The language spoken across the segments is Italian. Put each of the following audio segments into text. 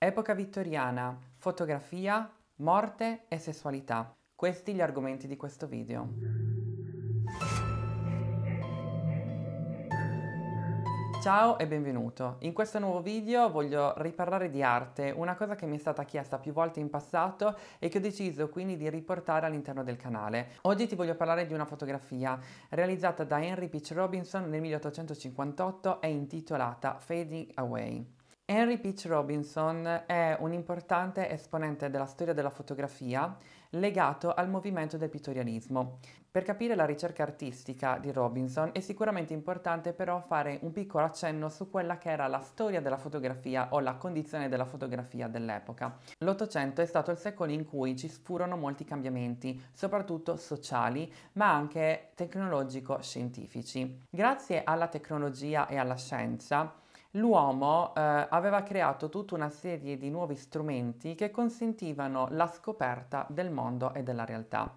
Epoca vittoriana, fotografia, morte e sessualità. Questi gli argomenti di questo video. Ciao e benvenuto. In questo nuovo video voglio riparlare di arte, una cosa che mi è stata chiesta più volte in passato e che ho deciso quindi di riportare all'interno del canale. Oggi ti voglio parlare di una fotografia realizzata da Henry Peach Robinson nel 1858 e intitolata Fading Away. Henry Peach Robinson è un importante esponente della storia della fotografia legato al movimento del pittorialismo. Per capire la ricerca artistica di Robinson è sicuramente importante però fare un piccolo accenno su quella che era la storia della fotografia o la condizione della fotografia dell'epoca. L'Ottocento è stato il secolo in cui ci furono molti cambiamenti, soprattutto sociali, ma anche tecnologico-scientifici. Grazie alla tecnologia e alla scienza, l'uomo eh, aveva creato tutta una serie di nuovi strumenti che consentivano la scoperta del mondo e della realtà.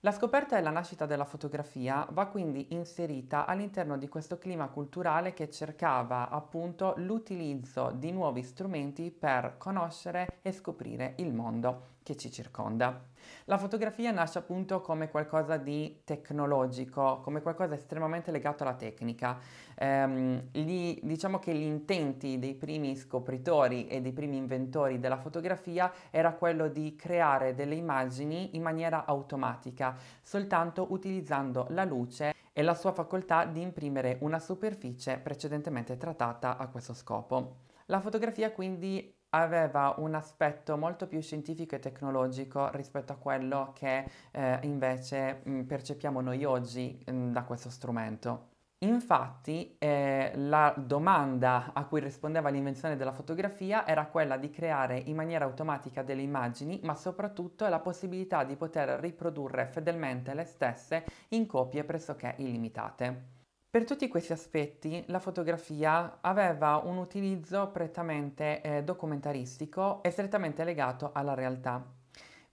La scoperta e la nascita della fotografia va quindi inserita all'interno di questo clima culturale che cercava appunto l'utilizzo di nuovi strumenti per conoscere e scoprire il mondo che ci circonda. La fotografia nasce appunto come qualcosa di tecnologico, come qualcosa estremamente legato alla tecnica. Ehm, gli, diciamo che gli intenti dei primi scopritori e dei primi inventori della fotografia era quello di creare delle immagini in maniera automatica, soltanto utilizzando la luce e la sua facoltà di imprimere una superficie precedentemente trattata a questo scopo. La fotografia quindi aveva un aspetto molto più scientifico e tecnologico rispetto a quello che eh, invece mh, mm, percepiamo noi oggi mh, mm, da questo strumento. Infatti eh, la domanda a cui rispondeva l'invenzione della fotografia era quella di creare in maniera automatica delle immagini, ma soprattutto la possibilità di poter riprodurre fedelmente le stesse in copie pressoché illimitate. Per tutti questi aspetti la fotografia aveva un utilizzo prettamente eh, documentaristico e strettamente legato alla realtà.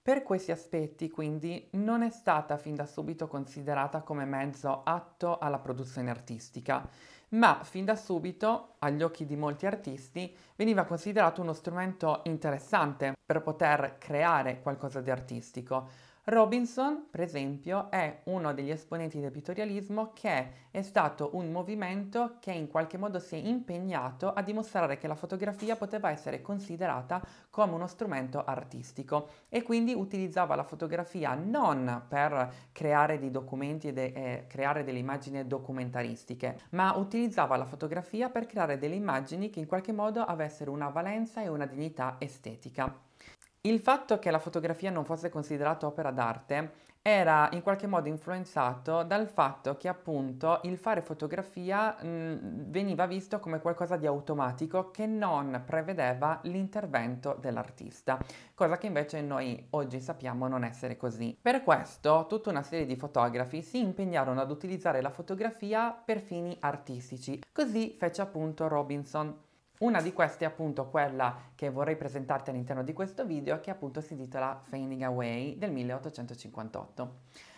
Per questi aspetti quindi non è stata fin da subito considerata come mezzo atto alla produzione artistica, ma fin da subito, agli occhi di molti artisti, veniva considerato uno strumento interessante per poter creare qualcosa di artistico, Robinson, per esempio, è uno degli esponenti del pittorialismo che è stato un movimento che in qualche modo si è impegnato a dimostrare che la fotografia poteva essere considerata come uno strumento artistico e quindi utilizzava la fotografia non per creare dei documenti e de- eh, creare delle immagini documentaristiche, ma utilizzava la fotografia per creare delle immagini che in qualche modo avessero una valenza e una dignità estetica. Il fatto che la fotografia non fosse considerata opera d'arte era in qualche modo influenzato dal fatto che appunto il fare fotografia mh, veniva visto come qualcosa di automatico che non prevedeva l'intervento dell'artista, cosa che invece noi oggi sappiamo non essere così. Per questo tutta una serie di fotografi si impegnarono ad utilizzare la fotografia per fini artistici, così fece appunto Robinson. Una di queste è appunto quella che vorrei presentarti all'interno di questo video che appunto si intitola Fading Away del 1858.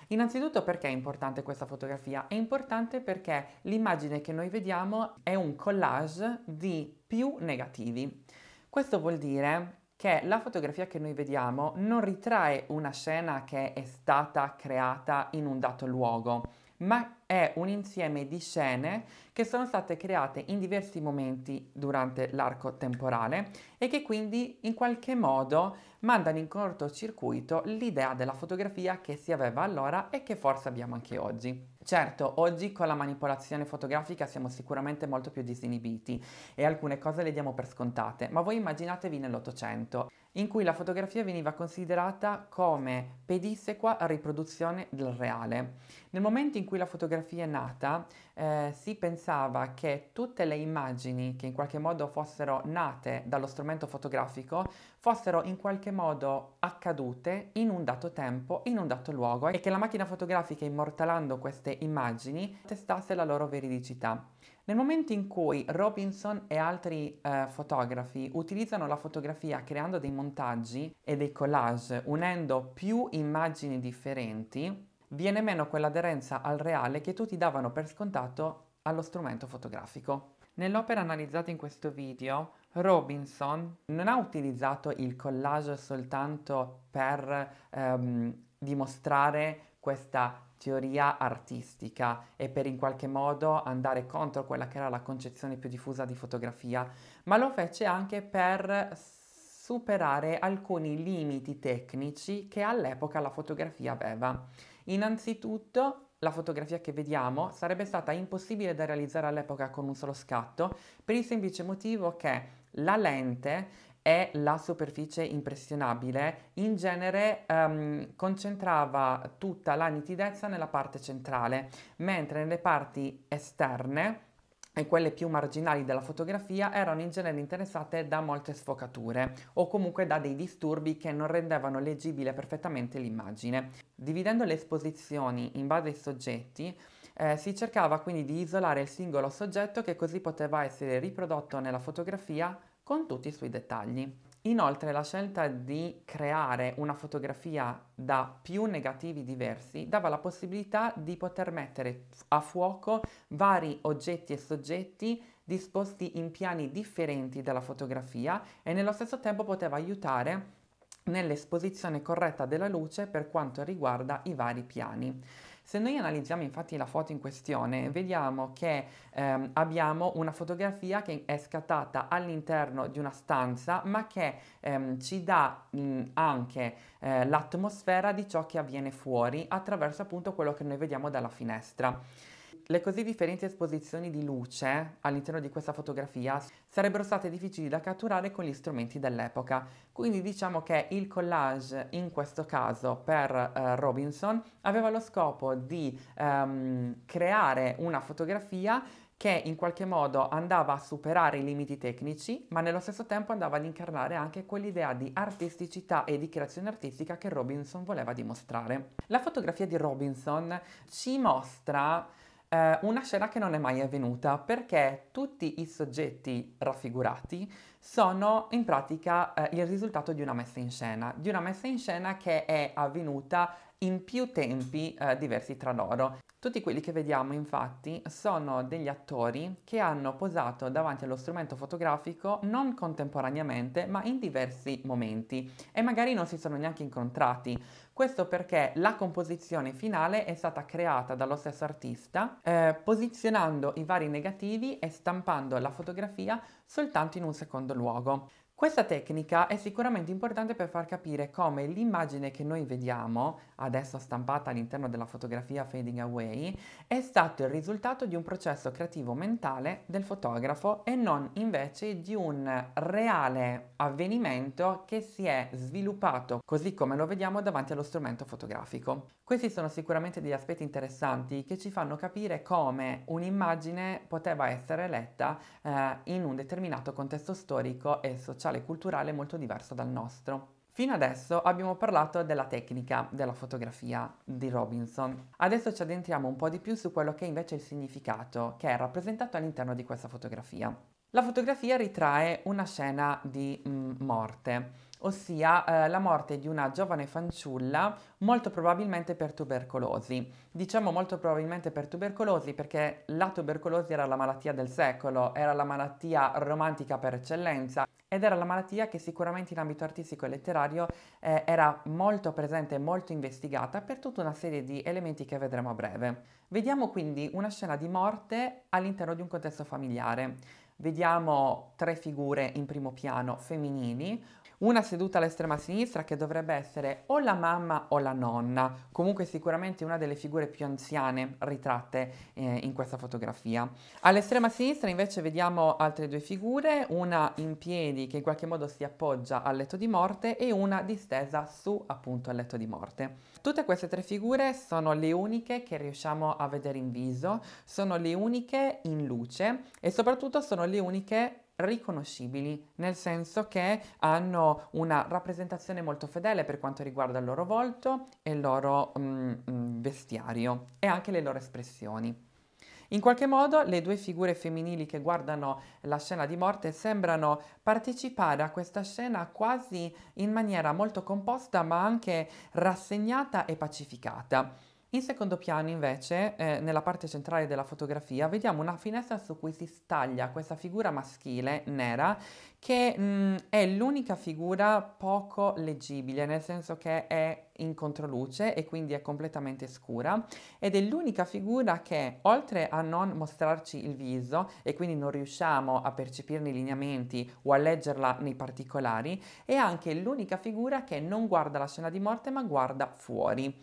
Innanzitutto perché è importante questa fotografia? È importante perché l'immagine che noi vediamo è un collage di più negativi. Questo vuol dire che la fotografia che noi vediamo non ritrae una scena che è stata creata in un dato luogo, ma è un insieme di scene che sono state create in diversi momenti durante l'arco temporale e che quindi in qualche modo mandano in cortocircuito l'idea della fotografia che si aveva allora e che forse abbiamo anche oggi. Certo, oggi con la manipolazione fotografica siamo sicuramente molto più disinibiti e alcune cose le diamo per scontate, ma voi immaginatevi nell'Ottocento, in cui la fotografia veniva considerata come pedissequa riproduzione del reale. Nel momento in cui la fotografia fotografia è nata, eh, si pensava che tutte le immagini che in qualche modo fossero nate dallo strumento fotografico fossero in qualche modo accadute in un dato tempo, in un dato luogo e che la macchina fotografica immortalando queste immagini testasse la loro veridicità. Nel momento in cui Robinson e altri eh, fotografi utilizzano la fotografia creando dei montaggi e dei collage unendo più immagini differenti, viene meno quell'aderenza al reale che tutti davano per scontato allo strumento fotografico. Nell'opera analizzata in questo video, Robinson non ha utilizzato il collage soltanto per ehm, dimostrare questa teoria artistica e per in qualche modo andare contro quella che era la concezione più diffusa di fotografia, ma lo fece anche per superare alcuni limiti tecnici che all'epoca la fotografia aveva. Innanzitutto la fotografia che vediamo sarebbe stata impossibile da realizzare all'epoca con un solo scatto per il semplice motivo che la lente e la superficie impressionabile in genere um, concentrava tutta la nitidezza nella parte centrale, mentre nelle parti esterne e quelle più marginali della fotografia erano in genere interessate da molte sfocature o comunque da dei disturbi che non rendevano leggibile perfettamente l'immagine. Dividendo le esposizioni in base ai soggetti, eh, si cercava quindi di isolare il singolo soggetto che così poteva essere riprodotto nella fotografia con tutti i suoi dettagli. Inoltre la scelta di creare una fotografia da più negativi diversi dava la possibilità di poter mettere a fuoco vari oggetti e soggetti disposti in piani differenti della fotografia e nello stesso tempo poteva aiutare nell'esposizione corretta della luce per quanto riguarda i vari piani. Se noi analizziamo infatti la foto in questione, vediamo che ehm, abbiamo una fotografia che è scattata all'interno di una stanza, ma che ehm, ci dà mh, anche eh, l'atmosfera di ciò che avviene fuori attraverso appunto quello che noi vediamo dalla finestra. Le così differenti esposizioni di luce all'interno di questa fotografia sarebbero state difficili da catturare con gli strumenti dell'epoca, quindi diciamo che il collage in questo caso per uh, Robinson aveva lo scopo di um, creare una fotografia che in qualche modo andava a superare i limiti tecnici, ma nello stesso tempo andava ad incarnare anche quell'idea di artisticità e di creazione artistica che Robinson voleva dimostrare. La fotografia di Robinson ci mostra eh, una scena che non è mai avvenuta perché tutti i soggetti raffigurati sono in pratica eh, il risultato di una messa in scena, di una messa in scena che è avvenuta in più tempi eh, diversi tra loro. Tutti quelli che vediamo infatti sono degli attori che hanno posato davanti allo strumento fotografico non contemporaneamente ma in diversi momenti e magari non si sono neanche incontrati. Questo perché la composizione finale è stata creata dallo stesso artista eh, posizionando i vari negativi e stampando la fotografia soltanto in un secondo luogo. Questa tecnica è sicuramente importante per far capire come l'immagine che noi vediamo, adesso stampata all'interno della fotografia Fading Away, è stato il risultato di un processo creativo mentale del fotografo e non invece di un reale avvenimento che si è sviluppato così come lo vediamo davanti allo strumento fotografico. Questi sono sicuramente degli aspetti interessanti che ci fanno capire come un'immagine poteva essere letta eh, in un determinato contesto storico e sociale sociale e culturale molto diverso dal nostro. Fino adesso abbiamo parlato della tecnica della fotografia di Robinson. Adesso ci addentriamo un po' di più su quello che è invece il significato che è rappresentato all'interno di questa fotografia. La fotografia ritrae una scena di mm, morte ossia eh, la morte di una giovane fanciulla molto probabilmente per tubercolosi. Diciamo molto probabilmente per tubercolosi perché la tubercolosi era la malattia del secolo, era la malattia romantica per eccellenza ed era la malattia che sicuramente in ambito artistico e letterario eh, era molto presente e molto investigata per tutta una serie di elementi che vedremo a breve. Vediamo quindi una scena di morte all'interno di un contesto familiare. Vediamo tre figure in primo piano femminili, una seduta all'estrema sinistra che dovrebbe essere o la mamma o la nonna, comunque sicuramente una delle figure più anziane ritratte eh, in questa fotografia. All'estrema sinistra invece vediamo altre due figure, una in piedi che in qualche modo si appoggia al letto di morte e una distesa su appunto al letto di morte. Tutte queste tre figure sono le uniche che riusciamo a vedere in viso, sono le uniche in luce e soprattutto sono le uniche riconoscibili, nel senso che hanno una rappresentazione molto fedele per quanto riguarda il loro volto e il loro mm, mm, vestiario e anche le loro espressioni. In qualche modo le due figure femminili che guardano la scena di morte sembrano partecipare a questa scena quasi in maniera molto composta ma anche rassegnata e pacificata in secondo piano invece, eh, nella parte centrale della fotografia, vediamo una finestra su cui si staglia questa figura maschile nera che mh, mm, è l'unica figura poco leggibile, nel senso che è in controluce e quindi è completamente scura ed è l'unica figura che oltre a non mostrarci il viso e quindi non riusciamo a percepirne i lineamenti o a leggerla nei particolari, è anche l'unica figura che non guarda la scena di morte ma guarda fuori.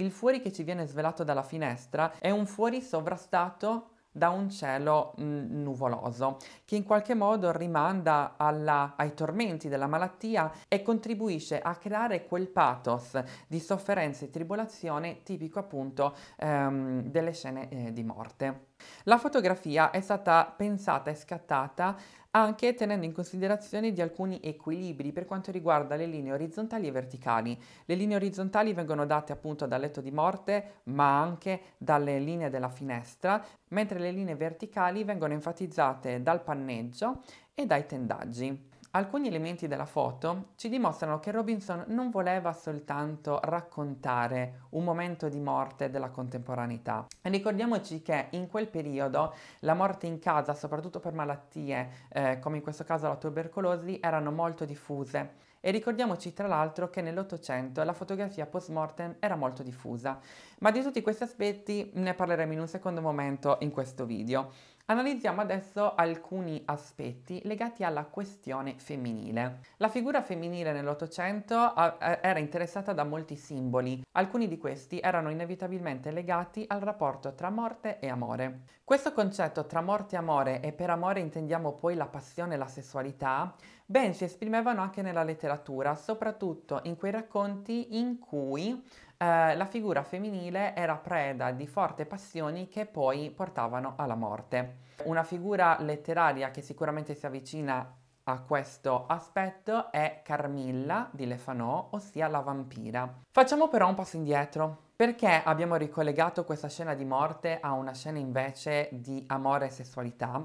Il fuori che ci viene svelato dalla finestra è un fuori sovrastato da un cielo mm, nuvoloso, che in qualche modo rimanda alla, ai tormenti della malattia e contribuisce a creare quel pathos di sofferenza e tribolazione tipico appunto ehm, delle scene eh, di morte. La fotografia è stata pensata e scattata anche tenendo in considerazione di alcuni equilibri per quanto riguarda le linee orizzontali e verticali. Le linee orizzontali vengono date appunto dal letto di morte, ma anche dalle linee della finestra, mentre le linee verticali vengono enfatizzate dal panneggio e dai tendaggi. Alcuni elementi della foto ci dimostrano che Robinson non voleva soltanto raccontare un momento di morte della contemporaneità. Ricordiamoci che in quel periodo la morte in casa, soprattutto per malattie eh, come in questo caso la tubercolosi, erano molto diffuse. E ricordiamoci tra l'altro che nell'Ottocento la fotografia post-mortem era molto diffusa. Ma di tutti questi aspetti ne parleremo in un secondo momento in questo video. Analizziamo adesso alcuni aspetti legati alla questione femminile. La figura femminile nell'Ottocento era interessata da molti simboli, alcuni di questi erano inevitabilmente legati al rapporto tra morte e amore. Questo concetto tra morte e amore e per amore intendiamo poi la passione e la sessualità ben si esprimevano anche nella letteratura, soprattutto in quei racconti in cui eh, la figura femminile era preda di forti passioni che poi portavano alla morte. Una figura letteraria che sicuramente si avvicina a questo aspetto è Carmilla di Lefanò, ossia la vampira. Facciamo però un passo indietro. Perché abbiamo ricollegato questa scena di morte a una scena invece di amore e sessualità?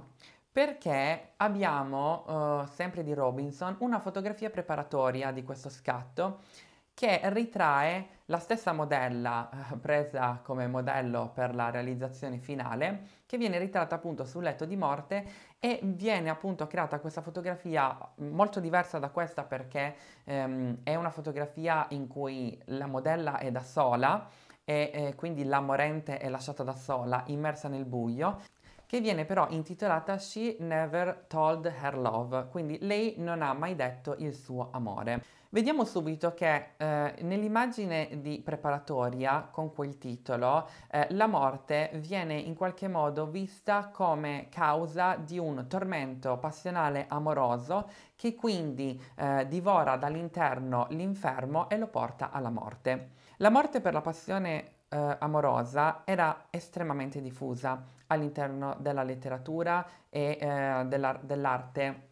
perché abbiamo, uh, sempre di Robinson, una fotografia preparatoria di questo scatto che ritrae la stessa modella eh, presa come modello per la realizzazione finale, che viene ritratta appunto sul letto di morte e viene appunto creata questa fotografia molto diversa da questa perché ehm, è una fotografia in cui la modella è da sola e eh, quindi la morente è lasciata da sola, immersa nel buio, che viene però intitolata She Never Told Her Love, quindi lei non ha mai detto il suo amore. Vediamo subito che eh, nell'immagine di preparatoria con quel titolo eh, la morte viene in qualche modo vista come causa di un tormento passionale amoroso che quindi eh, divora dall'interno l'infermo e lo porta alla morte. La morte per la passione eh, amorosa era estremamente diffusa all'interno della letteratura e eh, della, dell'arte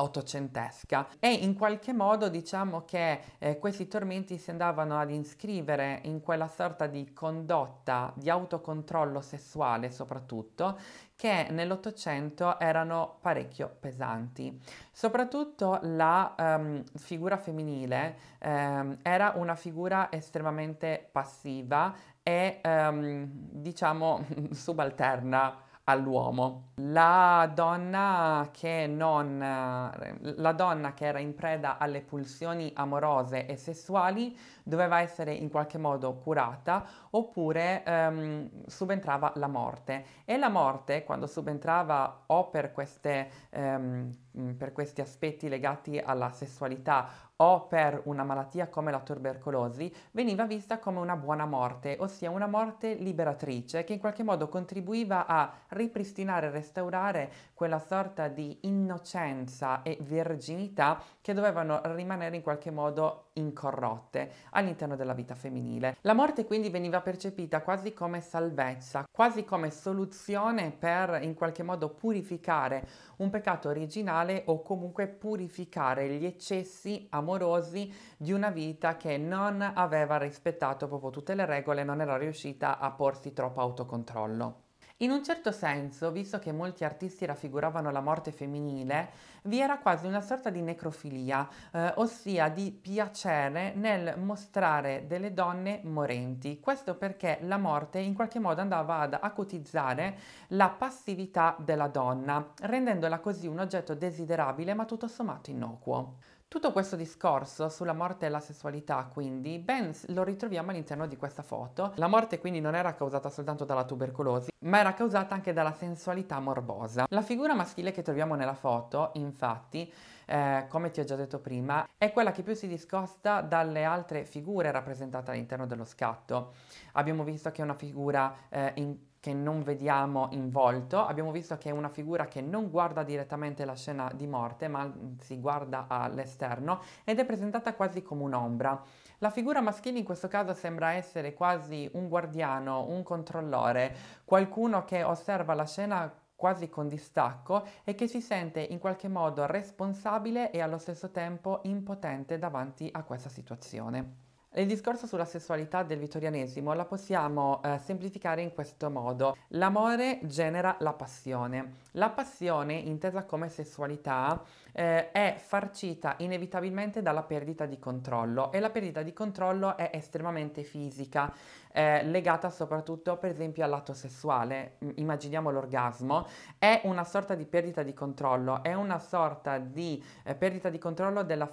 ottocentesca e in qualche modo diciamo che eh, questi tormenti si andavano ad iscrivere in quella sorta di condotta di autocontrollo sessuale soprattutto che nell'Ottocento erano parecchio pesanti. Soprattutto la um, figura femminile um, era una figura estremamente passiva è, ehm, diciamo, subalterna all'uomo. La donna, non, la donna che era in preda alle pulsioni amorose e sessuali doveva essere in qualche modo curata oppure ehm, subentrava la morte e la morte quando subentrava o per, queste, ehm, per questi aspetti legati alla sessualità o per una malattia come la tubercolosi veniva vista come una buona morte, ossia una morte liberatrice che in qualche modo contribuiva a ripristinare restaurare quella sorta di innocenza e verginità che dovevano rimanere in qualche modo incorrotte all'interno della vita femminile. La morte quindi veniva percepita quasi come salvezza, quasi come soluzione per in qualche modo purificare un peccato originale o comunque purificare gli eccessi amorosi di una vita che non aveva rispettato proprio tutte le regole, non era riuscita a porsi troppo autocontrollo. In un certo senso, visto che molti artisti raffiguravano la morte femminile, vi era quasi una sorta di necrofilia, eh, ossia di piacere nel mostrare delle donne morenti. Questo perché la morte in qualche modo andava ad acutizzare la passività della donna, rendendola così un oggetto desiderabile ma tutto sommato innocuo. Tutto questo discorso sulla morte e la sessualità, quindi, ben lo ritroviamo all'interno di questa foto. La morte quindi non era causata soltanto dalla tubercolosi, ma era causata anche dalla sensualità morbosa. La figura maschile che troviamo nella foto, infatti, eh, come ti ho già detto prima, è quella che più si discosta dalle altre figure rappresentate all'interno dello scatto. Abbiamo visto che è una figura eh, in che non vediamo in volto, abbiamo visto che è una figura che non guarda direttamente la scena di morte, ma si guarda all'esterno ed è presentata quasi come un'ombra. La figura maschile in questo caso sembra essere quasi un guardiano, un controllore, qualcuno che osserva la scena quasi con distacco e che si sente in qualche modo responsabile e allo stesso tempo impotente davanti a questa situazione. Il discorso sulla sessualità del vittorianesimo la possiamo eh, semplificare in questo modo. L'amore genera la passione. La passione, intesa come sessualità, eh, è farcita inevitabilmente dalla perdita di controllo e la perdita di controllo è estremamente fisica, eh, legata soprattutto per esempio all'atto sessuale. Immaginiamo l'orgasmo, è una sorta di perdita di controllo, è una sorta di eh, perdita di controllo della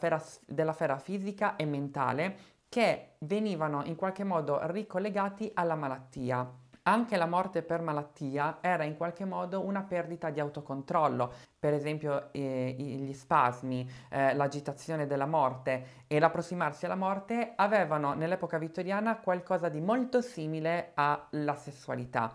sfera fisica e mentale che venivano in qualche modo ricollegati alla malattia. Anche la morte per malattia era in qualche modo una perdita di autocontrollo, per esempio eh, gli spasmi, eh, l'agitazione della morte e l'approssimarsi alla morte avevano nell'epoca vittoriana qualcosa di molto simile alla sessualità.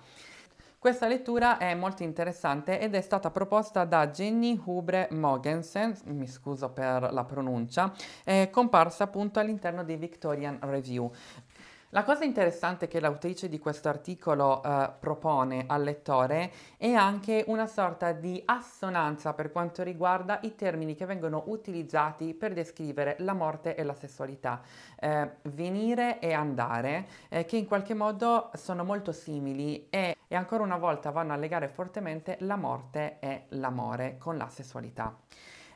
Questa lettura è molto interessante ed è stata proposta da Jenny Hubre Mogensen, mi scuso per la pronuncia, eh, comparsa appunto all'interno di Victorian Review. La cosa interessante che l'autrice di questo articolo eh, propone al lettore è anche una sorta di assonanza per quanto riguarda i termini che vengono utilizzati per descrivere la morte e la sessualità. Eh, venire e andare, eh, che in qualche modo sono molto simili e, e ancora una volta vanno a legare fortemente la morte e l'amore con la sessualità.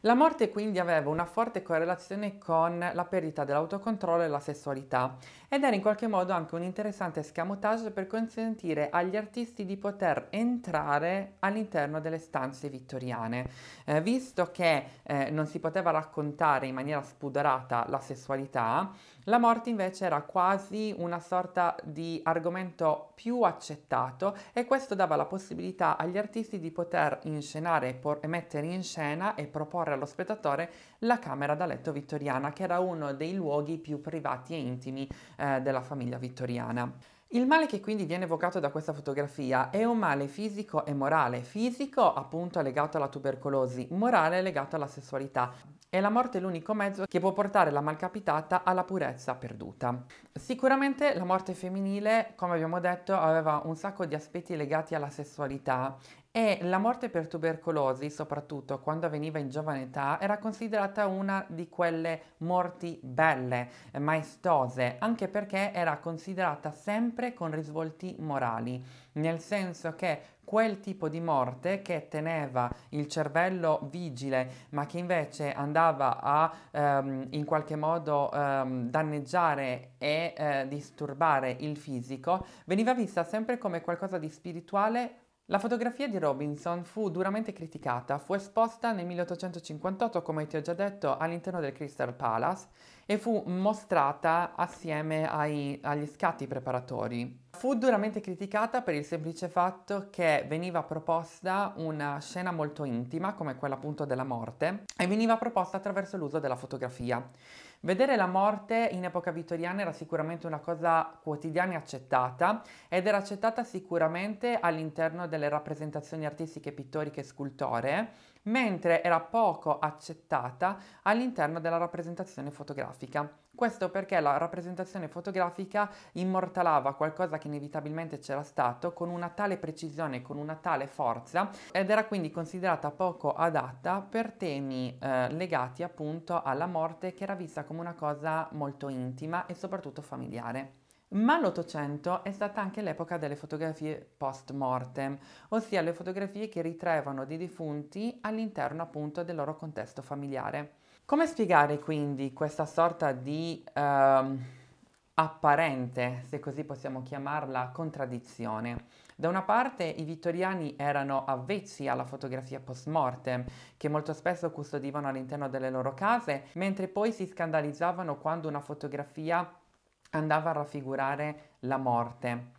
La morte quindi aveva una forte correlazione con la perdita dell'autocontrollo e la sessualità ed era in qualche modo anche un interessante scamotage per consentire agli artisti di poter entrare all'interno delle stanze vittoriane. Eh, visto che eh, non si poteva raccontare in maniera spudorata la sessualità, la morte invece era quasi una sorta di argomento più accettato e questo dava la possibilità agli artisti di poter inscenare e mettere in scena e proporre allo spettatore la camera da letto vittoriana, che era uno dei luoghi più privati e intimi eh, della famiglia vittoriana. Il male che quindi viene evocato da questa fotografia è un male fisico e morale. Fisico appunto è legato alla tubercolosi, morale è legato alla sessualità. E la morte è l'unico mezzo che può portare la malcapitata alla purezza perduta. Sicuramente la morte femminile, come abbiamo detto, aveva un sacco di aspetti legati alla sessualità e la morte per tubercolosi, soprattutto quando avveniva in giovane età, era considerata una di quelle morti belle, maestose, anche perché era considerata sempre con risvolti morali, nel senso che quel tipo di morte che teneva il cervello vigile ma che invece andava a ehm, in qualche modo ehm, danneggiare e eh, disturbare il fisico veniva vista sempre come qualcosa di spirituale la fotografia di Robinson fu duramente criticata, fu esposta nel 1858, come ti ho già detto, all'interno del Crystal Palace e fu mostrata assieme ai, agli scatti preparatori. Fu duramente criticata per il semplice fatto che veniva proposta una scena molto intima, come quella appunto della morte, e veniva proposta attraverso l'uso della fotografia. Vedere la morte in epoca vittoriana era sicuramente una cosa quotidiana e accettata ed era accettata sicuramente all'interno delle rappresentazioni artistiche, pittoriche e scultoree, mentre era poco accettata all'interno della rappresentazione fotografica. Questo perché la rappresentazione fotografica immortalava qualcosa che inevitabilmente c'era stato con una tale precisione, con una tale forza ed era quindi considerata poco adatta per temi eh, legati appunto alla morte che era vista come una cosa molto intima e soprattutto familiare. Ma l'Ottocento è stata anche l'epoca delle fotografie post mortem, ossia le fotografie che ritraevano dei defunti all'interno appunto del loro contesto familiare. Come spiegare quindi questa sorta di eh, apparente, se così possiamo chiamarla, contraddizione? Da una parte i vittoriani erano avvezzi alla fotografia post mortem, che molto spesso custodivano all'interno delle loro case, mentre poi si scandalizzavano quando una fotografia andava a raffigurare la morte.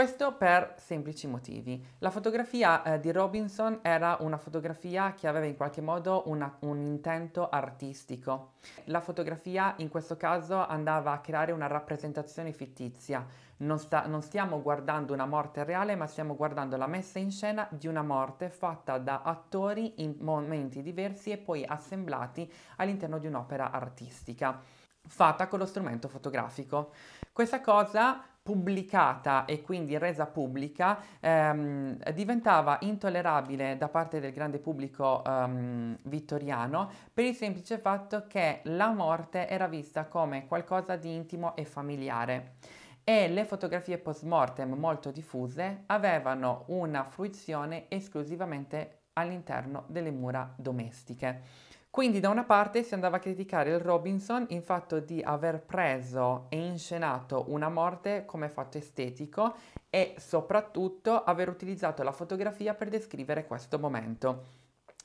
Questo per semplici motivi. La fotografia eh, di Robinson era una fotografia che aveva in qualche modo una, un intento artistico. La fotografia in questo caso andava a creare una rappresentazione fittizia. Non, sta, non stiamo guardando una morte reale, ma stiamo guardando la messa in scena di una morte fatta da attori in momenti diversi e poi assemblati all'interno di un'opera artistica fatta con lo strumento fotografico. Questa cosa pubblicata e quindi resa pubblica ehm, diventava intollerabile da parte del grande pubblico ehm, vittoriano per il semplice fatto che la morte era vista come qualcosa di intimo e familiare e le fotografie post mortem molto diffuse avevano una fruizione esclusivamente all'interno delle mura domestiche. Quindi da una parte si andava a criticare il Robinson in fatto di aver preso e inscenato una morte come fatto estetico e soprattutto aver utilizzato la fotografia per descrivere questo momento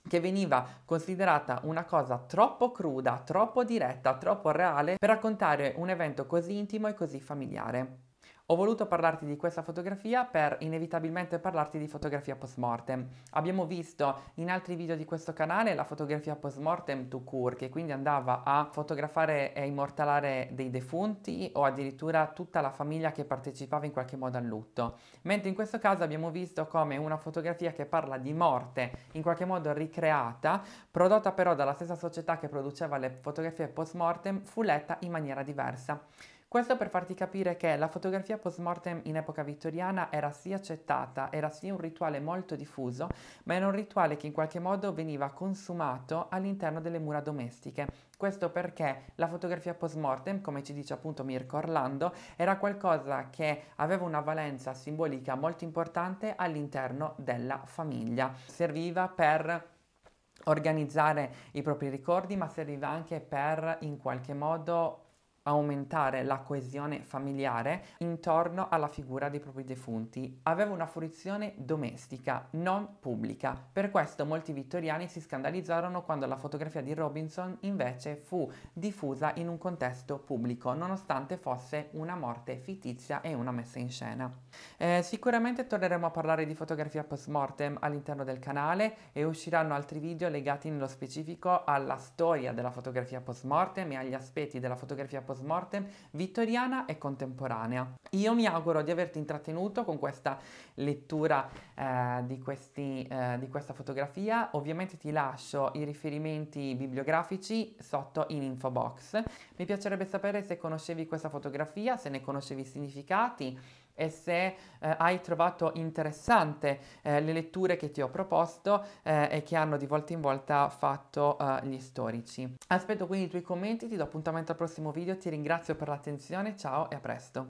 che veniva considerata una cosa troppo cruda, troppo diretta, troppo reale per raccontare un evento così intimo e così familiare. Ho voluto parlarti di questa fotografia per inevitabilmente parlarti di fotografia post mortem. Abbiamo visto in altri video di questo canale la fotografia post mortem to cure, che quindi andava a fotografare e immortalare dei defunti o addirittura tutta la famiglia che partecipava in qualche modo al lutto. Mentre in questo caso abbiamo visto come una fotografia che parla di morte, in qualche modo ricreata, prodotta però dalla stessa società che produceva le fotografie post mortem, fu letta in maniera diversa. Questo per farti capire che la fotografia post mortem in epoca vittoriana era sì accettata, era sì un rituale molto diffuso, ma era un rituale che in qualche modo veniva consumato all'interno delle mura domestiche. Questo perché la fotografia post mortem, come ci dice appunto Mirko Orlando, era qualcosa che aveva una valenza simbolica molto importante all'interno della famiglia. Serviva per organizzare i propri ricordi, ma serviva anche per in qualche modo aumentare la coesione familiare intorno alla figura dei propri defunti. Aveva una fruizione domestica, non pubblica. Per questo molti vittoriani si scandalizzarono quando la fotografia di Robinson invece fu diffusa in un contesto pubblico, nonostante fosse una morte fittizia e una messa in scena. Eh, sicuramente torneremo a parlare di fotografia post mortem all'interno del canale e usciranno altri video legati nello specifico alla storia della fotografia post mortem e agli aspetti della fotografia post post mortem vittoriana e contemporanea. Io mi auguro di averti intrattenuto con questa lettura eh, di, questi, eh, di questa fotografia, ovviamente ti lascio i riferimenti bibliografici sotto in info box. Mi piacerebbe sapere se conoscevi questa fotografia, se ne conoscevi i significati, e se eh, hai trovato interessante eh, le letture che ti ho proposto eh, e che hanno di volta in volta fatto eh, gli storici. Aspetto quindi i tuoi commenti, ti do appuntamento al prossimo video, ti ringrazio per l'attenzione, ciao e a presto!